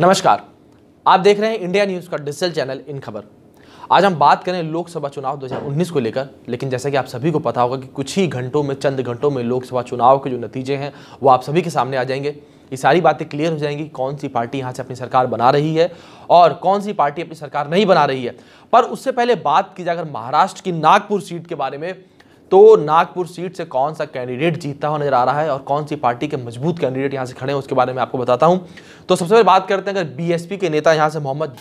नमस्कार आप देख रहे हैं इंडिया न्यूज़ का डिजिटल चैनल इन खबर आज हम बात करें लोकसभा चुनाव 2019 को लेकर लेकिन जैसा कि आप सभी को पता होगा कि कुछ ही घंटों में चंद घंटों में लोकसभा चुनाव के जो नतीजे हैं वो आप सभी के सामने आ जाएंगे ये सारी बातें क्लियर हो जाएंगी कौन सी पार्टी यहाँ से अपनी सरकार बना रही है और कौन सी पार्टी अपनी सरकार नहीं बना रही है पर उससे पहले बात की जाकर महाराष्ट्र की नागपुर सीट के बारे में तो नागपुर सीट से कौन सा कैंडिडेट जीतता हुआ नजर आ रहा है और कौन सी पार्टी के मजबूत कैंडिडेट यहाँ से खड़े हैं उसके बारे में आपको बताता हूँ तो सबसे पहले बात करते हैं अगर बीएसपी के नेता यहाँ से मोहम्मद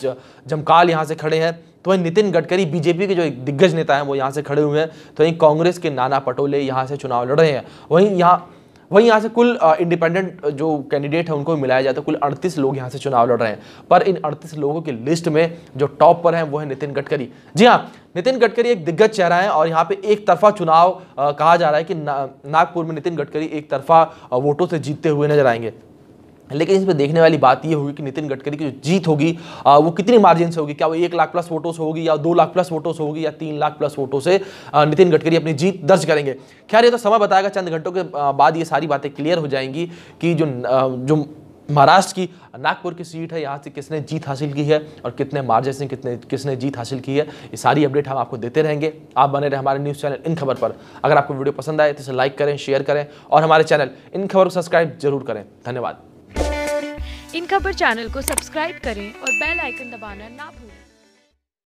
जमकाल यहाँ से खड़े हैं तो वहीं नितिन गडकरी बीजेपी के जो एक दिग्गज नेता हैं वो यहाँ से खड़े हुए हैं तो वहीं कांग्रेस के नाना पटोले यहाँ से चुनाव लड़ रहे हैं वहीं यहाँ वहीं यहाँ से कुल इंडिपेंडेंट जो कैंडिडेट है उनको मिलाया जाता है कुल 38 लोग यहाँ से चुनाव लड़ रहे हैं पर इन 38 लोगों की लिस्ट में जो टॉप पर हैं वो है नितिन गडकरी जी हाँ नितिन गडकरी एक दिग्गज चेहरा है और यहाँ पे एक तरफा चुनाव कहा जा रहा है कि ना, नागपुर में नितिन गडकरी एक तरफा वोटों से जीतते हुए नजर आएंगे लेकिन इसमें देखने वाली बात यह होगी कि नितिन गडकरी की जो जीत होगी वो कितनी मार्जिन से होगी क्या वो एक लाख प्लस वोटों से होगी या दो लाख प्लस वोटों से होगी या तीन लाख प्लस वोटों से नितिन गडकरी अपनी जीत दर्ज करेंगे खैर ये तो समय बताएगा चंद घंटों के बाद ये सारी बातें क्लियर हो जाएंगी कि जो जो महाराष्ट्र की नागपुर की सीट है यहाँ से किसने जीत हासिल की है और कितने मार्जिन से कितने किसने जीत हासिल की है ये सारी अपडेट हम आपको देते रहेंगे आप बने रहे हमारे न्यूज़ चैनल इन खबर पर अगर आपको वीडियो पसंद आए तो इसे लाइक करें शेयर करें और हमारे चैनल इन खबर को सब्सक्राइब जरूर करें धन्यवाद इन खबर चैनल को सब्सक्राइब करें और बेल आइकन दबाना ना भूलें